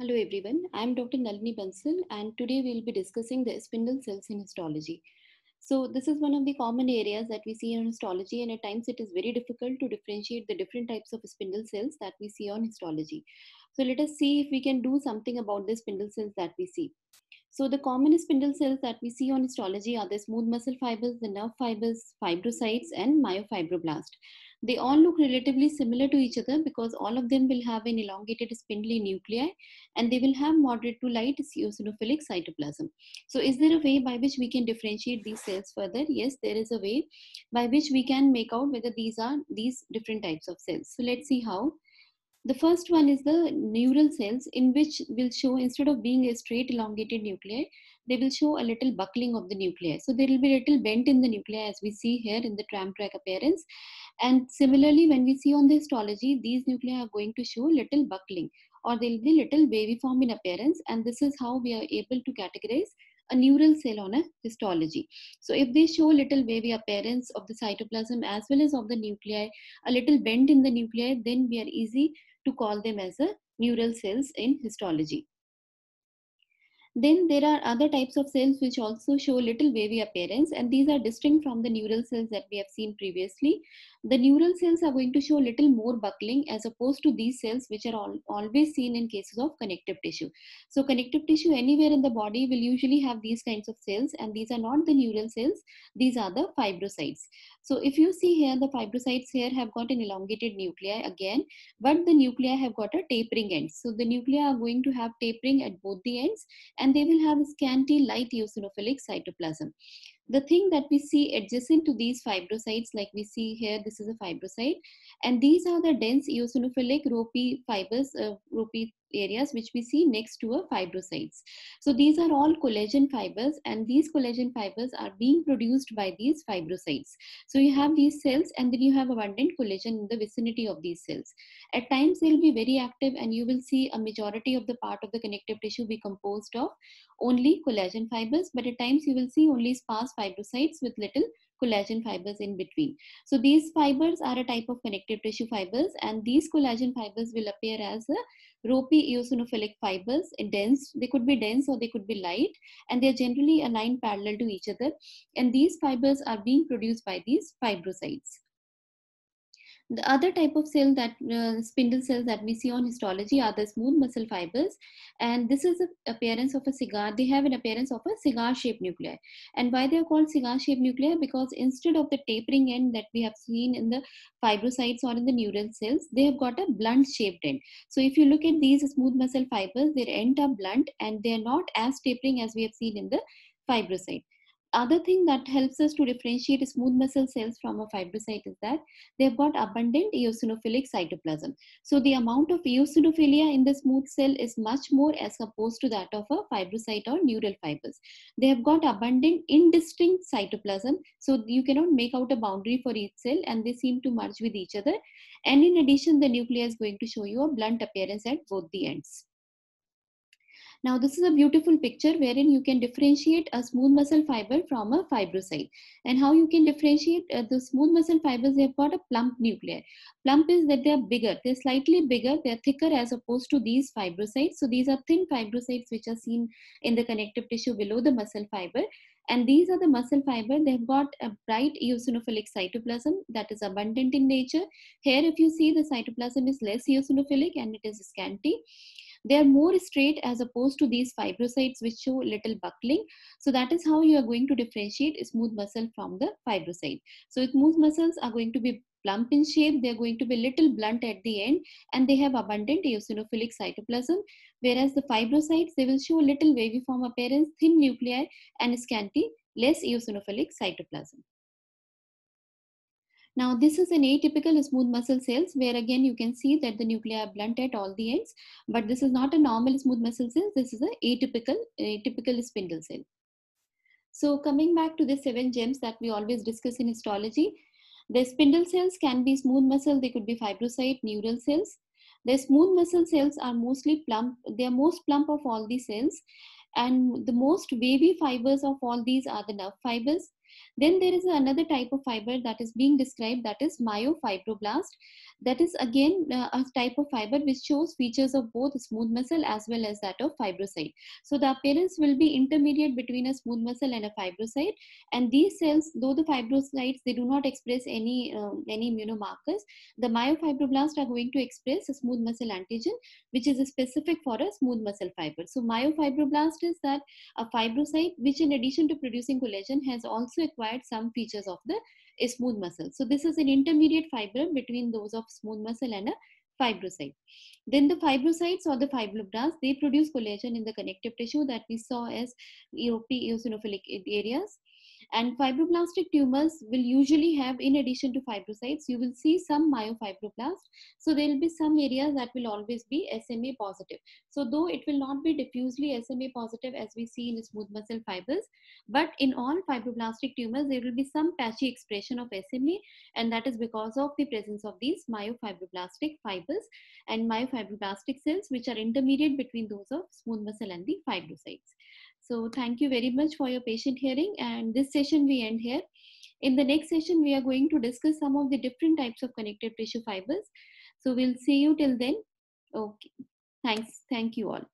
Hello everyone, I'm Dr. Nalini Bansal and today we'll be discussing the spindle cells in histology. So this is one of the common areas that we see in histology and at times it is very difficult to differentiate the different types of spindle cells that we see on histology. So let us see if we can do something about the spindle cells that we see. So the common spindle cells that we see on histology are the smooth muscle fibers, the nerve fibers, fibrocytes and myofibroblast. They all look relatively similar to each other because all of them will have an elongated spindly nuclei and they will have moderate to light eosinophilic cytoplasm. So is there a way by which we can differentiate these cells further? Yes, there is a way by which we can make out whether these are these different types of cells. So let's see how. The first one is the neural cells in which will show instead of being a straight elongated nuclei, they will show a little buckling of the nuclei. So there will be a little bent in the nuclei as we see here in the tram track appearance. And similarly, when we see on the histology, these nuclei are going to show little buckling or they'll be little form in appearance. And this is how we are able to categorize a neural cell on a histology. So if they show little wavy appearance of the cytoplasm as well as of the nuclei, a little bend in the nuclei, then we are easy to call them as a neural cells in histology. Then there are other types of cells which also show little wavy appearance and these are distinct from the neural cells that we have seen previously the neural cells are going to show little more buckling as opposed to these cells which are all, always seen in cases of connective tissue so connective tissue anywhere in the body will usually have these kinds of cells and these are not the neural cells these are the fibrocytes so if you see here the fibrocytes here have got an elongated nuclei again but the nuclei have got a tapering end so the nuclei are going to have tapering at both the ends and they will have scanty light eosinophilic cytoplasm the thing that we see adjacent to these fibrocytes, like we see here, this is a fibrocyte, and these are the dense eosinophilic ropy fibers, uh, areas which we see next to a fibrocytes. So these are all collagen fibers and these collagen fibers are being produced by these fibrocytes. So you have these cells and then you have abundant collagen in the vicinity of these cells. At times they'll be very active and you will see a majority of the part of the connective tissue be composed of only collagen fibers but at times you will see only sparse fibrocytes with little collagen fibers in between. So these fibers are a type of connective tissue fibers and these collagen fibers will appear as a ropey eosinophilic fibers dense they could be dense or they could be light and they are generally aligned parallel to each other and these fibers are being produced by these fibrocytes the other type of cell that uh, spindle cells that we see on histology are the smooth muscle fibers. And this is the appearance of a cigar. They have an appearance of a cigar shaped nuclei. And why they are called cigar shaped nuclei? Because instead of the tapering end that we have seen in the fibrocytes or in the neural cells, they have got a blunt shaped end. So if you look at these smooth muscle fibers, their end are blunt and they are not as tapering as we have seen in the fibrocyte other thing that helps us to differentiate smooth muscle cells from a fibrocyte is that they've got abundant eosinophilic cytoplasm. So the amount of eosinophilia in the smooth cell is much more as opposed to that of a fibrocyte or neural fibers. They have got abundant indistinct cytoplasm. So you cannot make out a boundary for each cell and they seem to merge with each other. And in addition, the nucleus is going to show you a blunt appearance at both the ends. Now this is a beautiful picture wherein you can differentiate a smooth muscle fiber from a fibrocyte. And how you can differentiate uh, the smooth muscle fibers, they've got a plump nuclei. Plump is that they're bigger, they're slightly bigger, they're thicker as opposed to these fibrocytes. So these are thin fibrocytes which are seen in the connective tissue below the muscle fiber and these are the muscle fiber they've got a bright eosinophilic cytoplasm that is abundant in nature here if you see the cytoplasm is less eosinophilic and it is scanty they are more straight as opposed to these fibrocytes which show little buckling. So that is how you are going to differentiate smooth muscle from the fibrocyte. So smooth muscles are going to be plump in shape, they are going to be little blunt at the end and they have abundant eosinophilic cytoplasm whereas the fibrocytes, they will show little wavy form appearance, thin nuclei and scanty, less eosinophilic cytoplasm. Now, this is an atypical smooth muscle cells where again you can see that the nuclei are blunt at all the ends, but this is not a normal smooth muscle cell. This is an atypical, atypical spindle cell. So coming back to the seven gems that we always discuss in histology, the spindle cells can be smooth muscle, they could be fibrocyte, neural cells. The smooth muscle cells are mostly plump, they are most plump of all the cells and the most wavy fibers of all these are the nerve fibers then there is another type of fiber that is being described that is myofibroblast. That is again uh, a type of fiber which shows features of both smooth muscle as well as that of fibrocyte. So the appearance will be intermediate between a smooth muscle and a fibrocyte. And these cells, though the fibrocytes, they do not express any, um, any immunomarkers. The myofibroblasts are going to express a smooth muscle antigen, which is specific for a smooth muscle fiber. So myofibroblast is that a fibrocyte, which in addition to producing collagen has also acquired some features of the eh, smooth muscle. So this is an intermediate fibrum between those of smooth muscle and a fibrocyte. Then the fibrocytes or the fibroblasts, they produce collagen in the connective tissue that we saw as eh, eosinophilic areas. And fibroblastic tumors will usually have, in addition to fibrocytes, you will see some myofibroblast. So there will be some areas that will always be SMA positive. So though it will not be diffusely SMA positive as we see in smooth muscle fibers, but in all fibroblastic tumors, there will be some patchy expression of SMA, and that is because of the presence of these myofibroblastic fibers and myofibroblastic cells, which are intermediate between those of smooth muscle and the fibrocytes. So thank you very much for your patient hearing and this session we end here. In the next session, we are going to discuss some of the different types of connective tissue fibers. So we'll see you till then. Okay. Thanks. Thank you all.